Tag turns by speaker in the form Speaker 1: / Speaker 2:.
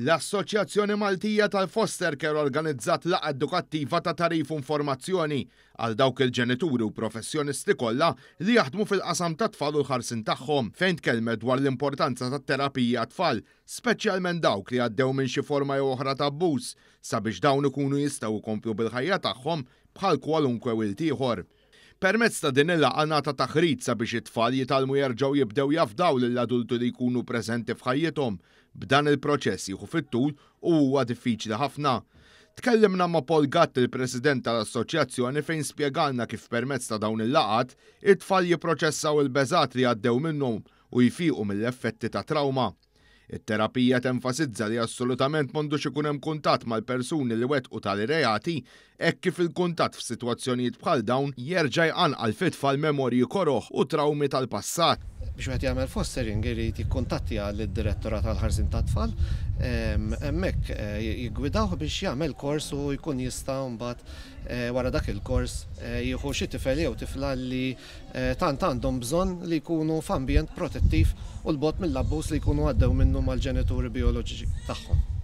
Speaker 1: L-Assoċjazzjoni Maltija tal-Foster Care organizzat laqa edukattiva ta' tarif informazzjoni għal dawk il-ġenituri u professjonisti kollha li jaħdmu fil-qasam ta' tfal u l-ħarsin tagħhom fejn tkellmet dwar l-importanza ta' terapija tfal, speċjalment dawk li għaddew minn xi forma jew oħra ta' abbuż sabiex dawn ikunu jistgħu jkomplu bil-ħajja tagħhom bħal kwalunkwe wilt ieħor. Permezz ta' din il laqana nata taħrit sabiex it-tfal jitalmu jerġgħu jibdew jafdaw lill-adultu li jkunu preżenti f'ħajjithom. B'dan il-proċess jieħu fit-tul u huwa diffiċli ħafna. Tkellimna ma' Paul Gatt, il-president tal-assoċjazzjoni fejn spjegalna kif permezz ta' dawn il-laqat, it-tfal jipproċessaw il-beżat li għaddew minnhom u jfiqu mill-effetti ta' trauma. It-terapija tenfasizza li assolutament m'għandux ikun hemm kuntatt mal-persuni li u tal-reati hekk kif il-kuntatt f'sitwazzjonijiet bħal dawn jerġa' għal-fitfa l memorji koroħ u traumi
Speaker 2: tal-passat biex wieħed jagħmel fostering irid jikkuntattja lid direttora tal-ħarsin tat-tfal hemmhekk eh, jiggwidaw biex jagħmel kors u jkun jista' mbat eh, wara dak il-kors eh, jieħu xi tifel jew tifla li tant għandhom bżonn li jkunu f'ambjent protettiv u l-bot mill-abbuż li jkunu għaddew minnu mal-ġenituri biologiċi tagħhom.